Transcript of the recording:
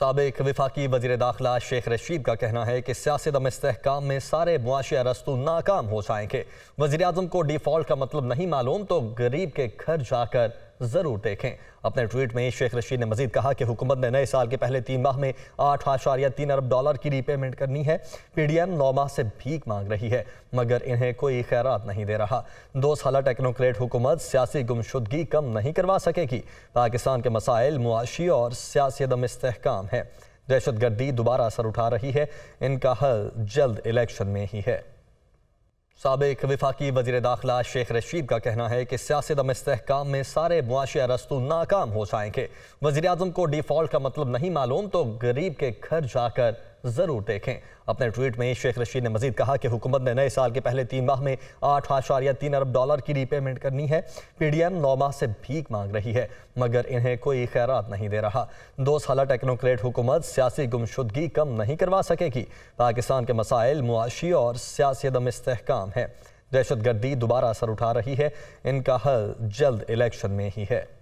सबक विफाकी वजी दाखिला शेख रशीद का कहना है कि सियासत इसकाम में सारे मुआशी अरस्तु नाकाम हो जाएंगे वजी अजम को डिफ़ॉल्ट का मतलब नहीं मालूम तो गरीब के घर जाकर ज़रूर देखें अपने ट्वीट में शेख रशीद ने मजीद कहा कि हुकूमत ने नए साल के पहले तीन माह में आठ आशारिया तीन अरब डॉलर की रीपेमेंट करनी है पी डी एम नौ माह से भीख मांग रही है मगर इन्हें कोई खैरात नहीं दे रहा दो साल टेक्नोक्रेट हुकूमत सियासी गुमशुदगी कम नहीं करवा सकेगी पाकिस्तान के मसाइल मुआशी और सियासी दम इसकाम है दहशत गर्दी दोबारा असर उठा रही है इनका हल जल्द इलेक्शन में ही है सबक विफाकी वजीर दाखिला शेख रशीद का कहना है कि सियासत इसकाम में सारे मुआशी रस्तू नाकाम हो जाएंगे वजी अजम को डिफ़ॉल्ट का मतलब नहीं मालूम तो गरीब के घर जाकर ज़रूर देखें अपने ट्वीट में शेख रशीद ने मजीद कहा कि हुकूमत ने नए साल के पहले तीन माह में आठ आशारिया तीन अरब डॉलर की रीपेमेंट करनी है पी डी एम नौ माह से भीख मांग रही है मगर इन्हें कोई खैरात नहीं दे रहा दो साल टेक्नोक्रेट हुकूमत सियासी गुमशुदगी कम नहीं करवा सकेगी पाकिस्तान के मसाइल मुआशी और सियासी दम इसकाम है दहशत गर्दी दोबारा असर उठा रही है इनका हल जल्द इलेक्शन में ही है